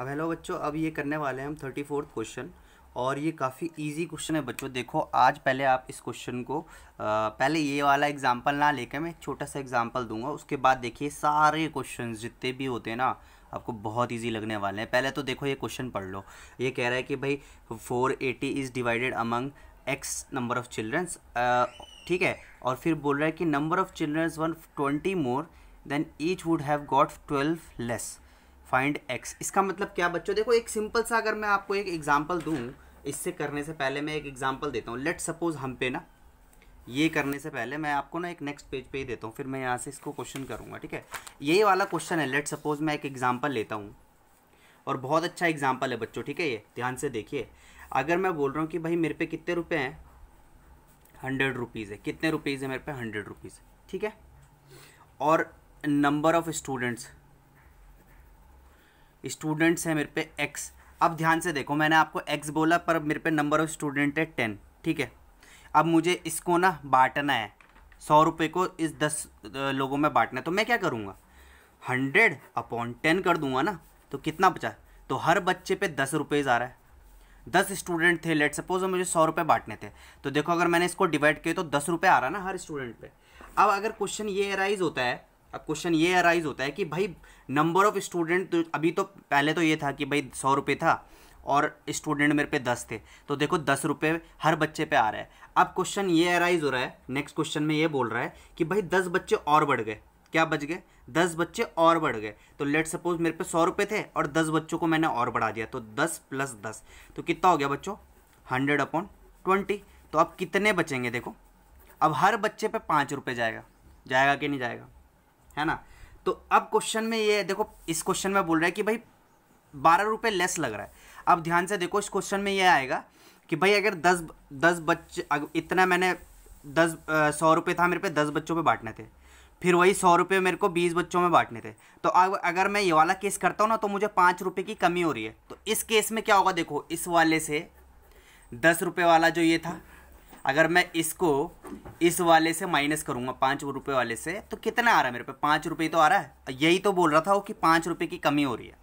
अब हेलो बच्चों अब ये करने वाले हैं हम थर्टी फोर्थ क्वेश्चन और ये काफ़ी इजी क्वेश्चन है बच्चों देखो आज पहले आप इस क्वेश्चन को आ, पहले ये वाला एग्जांपल ना लेकर मैं छोटा सा एग्जांपल दूंगा उसके बाद देखिए सारे क्वेश्चन जितने भी होते हैं ना आपको बहुत इजी लगने वाले हैं पहले तो देखो ये क्वेश्चन पढ़ लो ये कह रहा है कि भाई four eighty is divided among x number of childrens ठीक है और फिर बोल रहा है कि number of childrens one twenty more than each would have got twelve less find x इसका मतलब क्या बच्चों देखो एक सिंपल सा अगर मैं आपको एक एग्जाम्पल दूँ इससे करने से पहले मैं एक एग्जाम्पल देता हूँ लेट सपोज हम पे ना ये करने से पहले मैं आपको ना एक नेक्स्ट पेज पे ही देता हूँ फिर मैं यहाँ से इसको क्वेश्चन करूँगा ठीक है यही वाला क्वेश्चन है लेट सपोज मैं एक एग्जाम्पल लेता हूँ और बहुत अच्छा एग्जाम्पल है बच्चों ठीक है ये ध्यान से देखिए अगर मैं बोल रहा हूँ कि भाई मेरे पे कितने रुपए हैं हंड्रेड रुपीज़ है कितने रुपीज़ है मेरे पे हंड्रेड रुपीज़ ठीक है और नंबर ऑफ़ स्टूडेंट्स स्टूडेंट्स हैं मेरे पे एक्स अब ध्यान से देखो मैंने आपको एक्स बोला पर मेरे पे नंबर ऑफ स्टूडेंट है टेन ठीक है अब मुझे इसको ना बांटना है सौ रुपये को इस दस लोगों में बांटना है तो मैं क्या करूँगा हंड्रेड अपॉन टेन कर दूंगा ना तो कितना बचा तो हर बच्चे पे दस रुपये आ रहा है दस स्टूडेंट थे लेट सपोज मुझे सौ रुपये बांटने थे तो देखो अगर मैंने इसको डिवाइड किया तो दस रुपये आ रहा ना हर स्टूडेंट पे अब अगर क्वेश्चन ये अराइज होता है अब क्वेश्चन ये अराइज होता है कि भाई नंबर ऑफ़ स्टूडेंट तो अभी तो पहले तो ये था कि भाई सौ रुपये था और स्टूडेंट मेरे पे दस थे तो देखो दस रुपये हर बच्चे पे आ रहा है अब क्वेश्चन ये अराइज हो रहा है नेक्स्ट क्वेश्चन में ये बोल रहा है कि भाई दस बच्चे और बढ़ गए क्या बच गए दस बच्चे और बढ़ गए तो लेट सपोज मेरे पे सौ रुपये थे और दस बच्चों को मैंने और बढ़ा दिया तो दस प्लस दस तो कितना हो गया बच्चों हंड्रेड अपॉन ट्वेंटी तो अब कितने बचेंगे देखो अब हर बच्चे पे पाँच रुपये जाएगा जाएगा कि नहीं जाएगा है ना तो अब क्वेश्चन में ये देखो इस क्वेश्चन में बोल रहा है कि भाई बारह रुपये लेस लग रहा है अब ध्यान से देखो इस क्वेश्चन में ये आएगा कि भाई अगर दस दस बच्चे इतना मैंने दस सौ रुपये था मेरे पे दस बच्चों पे बांटने थे फिर वही सौ रुपये मेरे को बीस बच्चों में बांटने थे तो अब अगर मैं ये वाला केस करता हूँ ना तो मुझे पाँच रुपये की कमी हो रही है तो इस केस में क्या होगा देखो इस वाले से दस रुपये वाला जो ये था अगर मैं इसको इस वाले से माइनस करूंगा पाँच रुपये वाले से तो कितना आ रहा है मेरे पे पाँच रुपये तो आ रहा है यही तो बोल रहा था वो कि पाँच रुपये की कमी हो रही है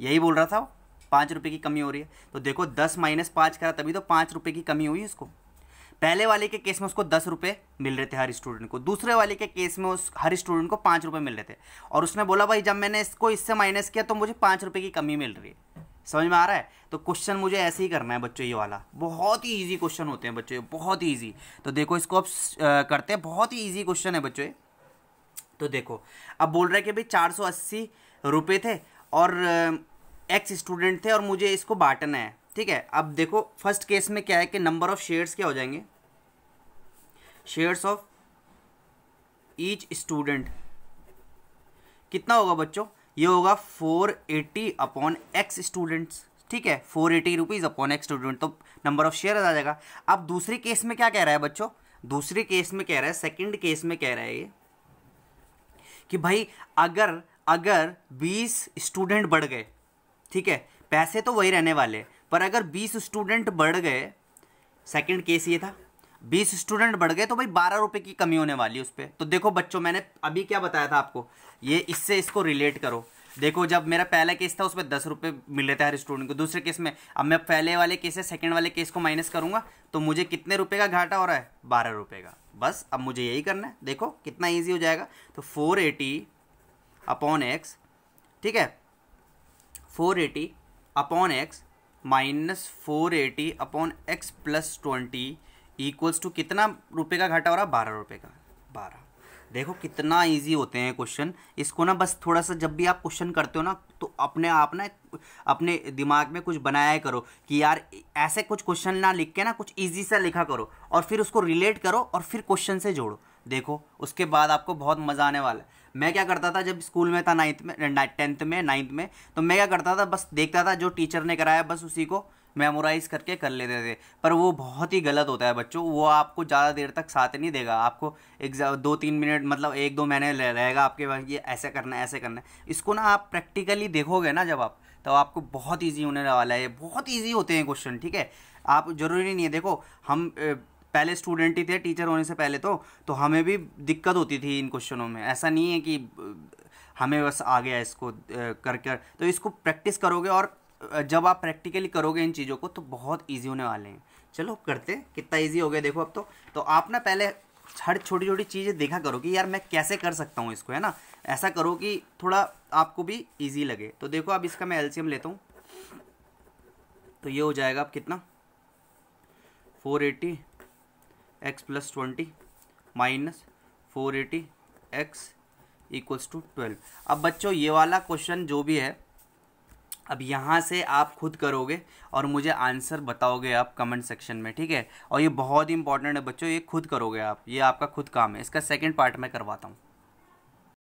यही बोल रहा था वो पाँच रुपये की कमी हो रही है तो देखो दस माइनस पाँच करा तभी तो पाँच रुपये की कमी हुई उसको पहले वाले के केस में उसको दस रुपये मिल रहे थे हर स्टूडेंट को दूसरे वाले के केस में उस हर स्टूडेंट को पाँच रुपये मिल रहे थे और उसने बोला भाई जब मैंने इसको इससे माइनस किया तो मुझे पाँच रुपये की कमी मिल रही है समझ में आ रहा है तो क्वेश्चन मुझे ऐसे ही करना है बच्चों ये वाला बहुत ही ईजी क्वेश्चन होते हैं बच्चों बहुत ही ईजी तो देखो इसको आप करते हैं बहुत ही ईजी क्वेश्चन है बच्चों ये तो देखो अब बोल रहे हैं कि भाई चार सौ अस्सी रुपये थे और एक्स स्टूडेंट थे और मुझे इसको बांटना है ठीक है अब देखो फर्स्ट केस में क्या है कि नंबर ऑफ शेयर्स क्या हो जाएंगे शेयर्स ऑफ ईच स्टूडेंट कितना होगा बच्चों ये होगा four eighty upon x students ठीक है four eighty rupees upon x student तो नंबर ऑफ शेयर आ जाएगा अब दूसरे केस में क्या कह रहा है बच्चों दूसरे केस में कह रहा है सेकंड केस में कह रहा है ये कि भाई अगर अगर 20 स्टूडेंट बढ़ गए ठीक है पैसे तो वही रहने वाले पर अगर 20 स्टूडेंट बढ़ गए सेकेंड केस ये था बीस स्टूडेंट बढ़ गए तो भाई बारह रुपए की कमी होने वाली है उस पर तो देखो बच्चों मैंने अभी क्या बताया था आपको ये इससे इसको रिलेट करो देखो जब मेरा पहला केस था उसमें दस रुपये मिले थे हर स्टूडेंट को दूसरे केस में अब मैं पहले वाले केस से सेकेंड वाले केस को माइनस करूंगा तो मुझे कितने रुपये का घाटा हो रहा है बारह रुपये का बस अब मुझे यही करना है देखो कितना ईजी हो जाएगा तो फोर एटी अपॉन एक्स ठीक है four eighty upon x minus four eighty upon x plus twenty equals to कितना रुपए का घाटा हो रहा है बारह रुपये का बारह देखो कितना इजी होते हैं क्वेश्चन इसको ना बस थोड़ा सा जब भी आप क्वेश्चन करते हो ना तो अपने आप ना अपने दिमाग में कुछ बनाया करो कि यार ऐसे कुछ क्वेश्चन ना लिख के ना कुछ इजी सा लिखा करो और फिर उसको रिलेट करो और फिर क्वेश्चन से जोड़ो देखो उसके बाद आपको बहुत मज़ा आने वाला है मैं क्या करता था जब स्कूल में था नाइन्थ में टेंथ में नाइन्थ में तो मैं क्या करता था बस देखता था जो टीचर ने कराया बस उसी को मेमोराइज़ करके कर लेते थे पर वो बहुत ही गलत होता है बच्चों वो आपको ज़्यादा देर तक साथ नहीं देगा आपको एग्जाम दो तीन मिनट मतलब एक दो महीने रहेगा आपके पास ये ऐसे करना है ऐसे करना है इसको ना आप प्रैक्टिकली देखोगे ना जब आप तो आपको बहुत ईजी होने वाला है बहुत ईजी होते हैं क्वेश्चन ठीक है आप ज़रूरी नहीं है देखो हम पहले स्टूडेंट ही थे टीचर होने से पहले तो तो हमें भी दिक्कत होती थी इन क्वेश्चनों में ऐसा नहीं है कि हमें बस आ गया इसको कर कर तो इसको प्रैक्टिस करोगे और जब आप प्रैक्टिकली करोगे इन चीज़ों को तो बहुत ईजी होने वाले हैं चलो करते हैं कितना ईजी हो गया देखो अब तो तो आप ना पहले हर छोटी छोटी चीज़ें देखा करो कि यार मैं कैसे कर सकता हूँ इसको है ना ऐसा करो कि थोड़ा आपको भी ईजी लगे तो देखो अब इसका मैं एल्शियम लेता हूँ तो ये हो जाएगा अब कितना four eighty x plus twenty minus four eighty x equals to twelve अब बच्चों ये वाला क्वेश्चन जो भी है अब यहाँ से आप खुद करोगे और मुझे आंसर बताओगे आप कमेंट सेक्शन में ठीक है और ये बहुत ही इंपॉर्टेंट है बच्चों ये खुद करोगे आप ये आपका खुद काम है इसका सेकेंड पार्ट मैं करवाता हूँ